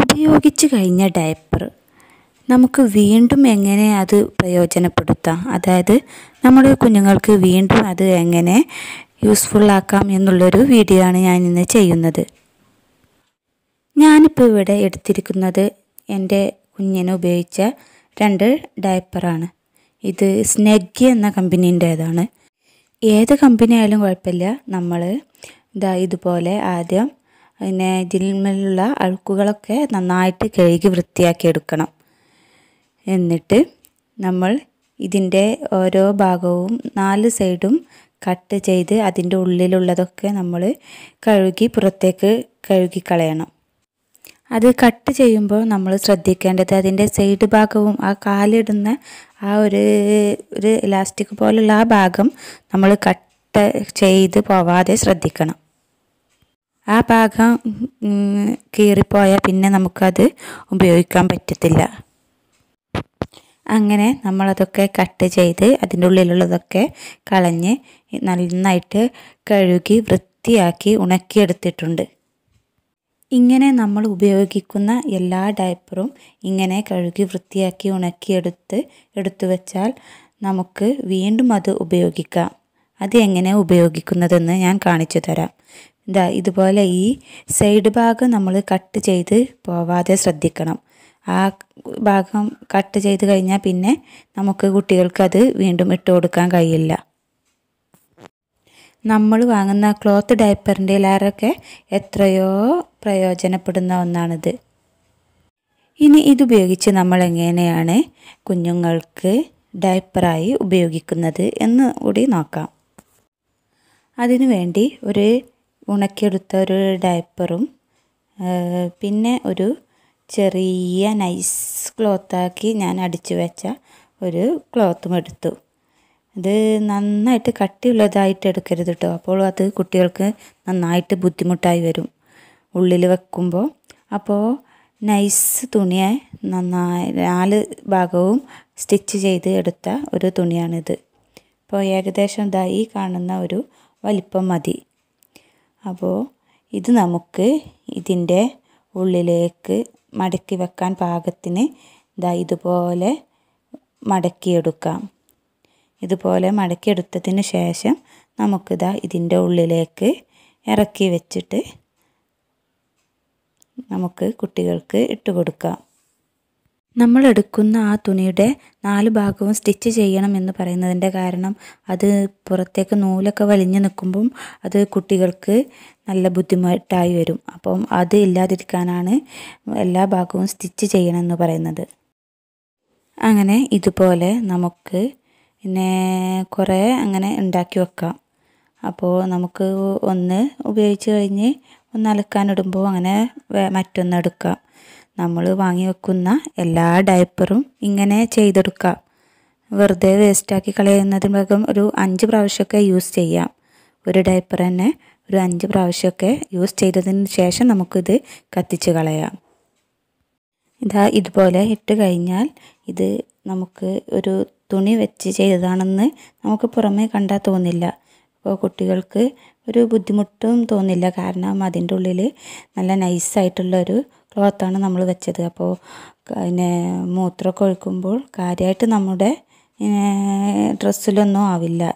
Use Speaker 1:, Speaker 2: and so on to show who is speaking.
Speaker 1: ഉപയോഗിച്ചു കഴിഞ്ഞ ഡയപ്പർ നമുക്ക് വീണ്ടും എങ്ങനെ അത് പ്രയോജനപ്പെടുത്താം അതായത് നമ്മുടെ കുഞ്ഞുങ്ങൾക്ക് വീണ്ടും അത് എങ്ങനെ യൂസ്ഫുള്ളാക്കാം എന്നുള്ളൊരു വീഡിയോ ആണ് ഞാൻ ഇന്ന് ചെയ്യുന്നത് ഞാനിപ്പോൾ ഇവിടെ എടുത്തിരിക്കുന്നത് എൻ്റെ കുഞ്ഞിന് ഉപയോഗിച്ച രണ്ട് ഡയപ്പറാണ് ഇത് സ്നെഗ് എന്ന കമ്പനീൻ്റേതാണ് ഏത് കമ്പനി ആയാലും കുഴപ്പമില്ല നമ്മൾ ഇതാ ഇതുപോലെ ആദ്യം പിന്നെ ഇതിന്മേലുള്ള അഴുക്കുകളൊക്കെ നന്നായിട്ട് കഴുകി വൃത്തിയാക്കി എടുക്കണം എന്നിട്ട് നമ്മൾ ഇതിൻ്റെ ഓരോ ഭാഗവും നാല് സൈഡും കട്ട് ചെയ്ത് അതിൻ്റെ ഉള്ളിലുള്ളതൊക്കെ നമ്മൾ കഴുകി പുറത്തേക്ക് കഴുകി കളയണം അത് കട്ട് ചെയ്യുമ്പോൾ നമ്മൾ ശ്രദ്ധിക്കേണ്ടത് അതിൻ്റെ സൈഡ് ഭാഗവും ആ കാലിടുന്ന ആ ഒരു ഒരു ഇലാസ്റ്റിക് പോലുള്ള ആ ഭാഗം നമ്മൾ കട്ട് ചെയ്ത് പോവാതെ ശ്രദ്ധിക്കണം ആ ഭാഗം കീറിപ്പോയാൽ പിന്നെ നമുക്കത് ഉപയോഗിക്കാൻ പറ്റത്തില്ല അങ്ങനെ നമ്മളതൊക്കെ കട്ട് ചെയ്ത് അതിൻ്റെ ഉള്ളിലുള്ളതൊക്കെ കളഞ്ഞ് നന്നായിട്ട് കഴുകി വൃത്തിയാക്കി ഉണക്കിയെടുത്തിട്ടുണ്ട് ഇങ്ങനെ നമ്മൾ ഉപയോഗിക്കുന്ന എല്ലാ ഡയപ്പറും ഇങ്ങനെ കഴുകി വൃത്തിയാക്കി ഉണക്കിയെടുത്ത് എടുത്തു വെച്ചാൽ നമുക്ക് വീണ്ടും അത് ഉപയോഗിക്കാം അത് എങ്ങനെ ഉപയോഗിക്കുന്നതെന്ന് ഞാൻ കാണിച്ചു തരാം ഇതാ ഇതുപോലെ ഈ സൈഡ് ഭാഗം നമ്മൾ കട്ട് ചെയ്ത് പോവാതെ ശ്രദ്ധിക്കണം ആ ഭാഗം കട്ട് ചെയ്ത് കഴിഞ്ഞാൽ പിന്നെ നമുക്ക് കുട്ടികൾക്ക് അത് വീണ്ടും ഇട്ട് കൊടുക്കാൻ കഴിയില്ല നമ്മൾ വാങ്ങുന്ന ക്ലോത്ത് ഡയപ്പറിൻ്റെ ലാറൊക്കെ എത്രയോ പ്രയോജനപ്പെടുന്ന ഒന്നാണിത് ഇനി ഇതുപയോഗിച്ച് നമ്മൾ എങ്ങനെയാണ് കുഞ്ഞുങ്ങൾക്ക് ഡയപ്പറായി ഉപയോഗിക്കുന്നത് എന്ന് കൂടി നോക്കാം അതിനുവേണ്ടി ഒരു ഉണക്കിയെടുത്ത ഒരു ഡയപ്പറും പിന്നെ ഒരു ചെറിയ നൈസ് ക്ലോത്താക്കി ഞാൻ അടിച്ചു വെച്ച ഒരു ക്ലോത്തും എടുത്തു ഇത് നന്നായിട്ട് കട്ടിയുള്ളതായിട്ട് എടുക്കരുത് കേട്ടോ അപ്പോൾ അത് കുട്ടികൾക്ക് നന്നായിട്ട് ബുദ്ധിമുട്ടായി വരും ഉള്ളിൽ വെക്കുമ്പോൾ അപ്പോൾ നൈസ് തുണിയെ നന്നായി നാല് ഭാഗവും സ്റ്റിച്ച് ചെയ്ത് എടുത്ത ഒരു തുണിയാണിത് അപ്പോൾ ഏകദേശം ഇതായി കാണുന്ന ഒരു വലിപ്പം മതി അപ്പോൾ ഇത് നമുക്ക് ഇതിൻ്റെ ഉള്ളിലേക്ക് മടക്കി വെക്കാൻ പാകത്തിന് ഇതാ ഇതുപോലെ മടക്കിയെടുക്കാം ഇതുപോലെ മടക്കിയെടുത്തതിന് ശേഷം നമുക്കിതാ ഇതിൻ്റെ ഉള്ളിലേക്ക് ഇറക്കി വെച്ചിട്ട് നമുക്ക് കുട്ടികൾക്ക് ഇട്ട് കൊടുക്കാം നമ്മൾ എടുക്കുന്ന ആ തുണിയുടെ നാല് ഭാഗവും സ്റ്റിച്ച് ചെയ്യണം എന്ന് പറയുന്നതിൻ്റെ കാരണം അത് പുറത്തേക്ക് നൂലൊക്കെ വലിഞ്ഞു നിൽക്കുമ്പം അത് കുട്ടികൾക്ക് നല്ല ബുദ്ധിമുട്ടായി വരും അപ്പം അത് ഇല്ലാതിരിക്കാനാണ് എല്ലാ ഭാഗവും സ്റ്റിച്ച് ചെയ്യണം എന്ന് പറയുന്നത് അങ്ങനെ ഇതുപോലെ നമുക്ക് പിന്നെ കുറേ അങ്ങനെ ഉണ്ടാക്കി വെക്കാം അപ്പോൾ നമുക്ക് ഒന്ന് ഉപയോഗിച്ച് കഴിഞ്ഞ് ഒന്ന് അലക്കാനിടുമ്പോൾ അങ്ങനെ മറ്റൊന്ന് എടുക്കാം നമ്മൾ വാങ്ങി വെക്കുന്ന എല്ലാ ഡയപ്പറും ഇങ്ങനെ ചെയ്തെടുക്കാം വെറുതെ വേസ്റ്റാക്കി കളയുന്നതിന് പകരം ഒരു അഞ്ച് പ്രാവശ്യമൊക്കെ യൂസ് ചെയ്യാം ഒരു ഡയപ്പർ തന്നെ ഒരു അഞ്ച് പ്രാവശ്യമൊക്കെ യൂസ് ചെയ്തതിന് ശേഷം നമുക്കിത് കത്തിച്ച് കളയാം ഇതാ ഇതുപോലെ ഇട്ട് കഴിഞ്ഞാൽ ഇത് നമുക്ക് ഒരു തുണി വെച്ച് ചെയ്തതാണെന്ന് നമുക്ക് പുറമേ കണ്ടാൽ തോന്നില്ല അപ്പോൾ കുട്ടികൾക്ക് ഒരു ബുദ്ധിമുട്ടും തോന്നില്ല കാരണം അതിൻ്റെ ഉള്ളിൽ നല്ല നൈസായിട്ടുള്ളൊരു ക്ലോത്താണ് നമ്മൾ വെച്ചത് അപ്പോൾ പിന്നെ മൂത്രമൊക്കെ ഒഴിക്കുമ്പോൾ കാര്യമായിട്ട് നമ്മുടെ ഡ്രസ്സിലൊന്നും ആവില്ല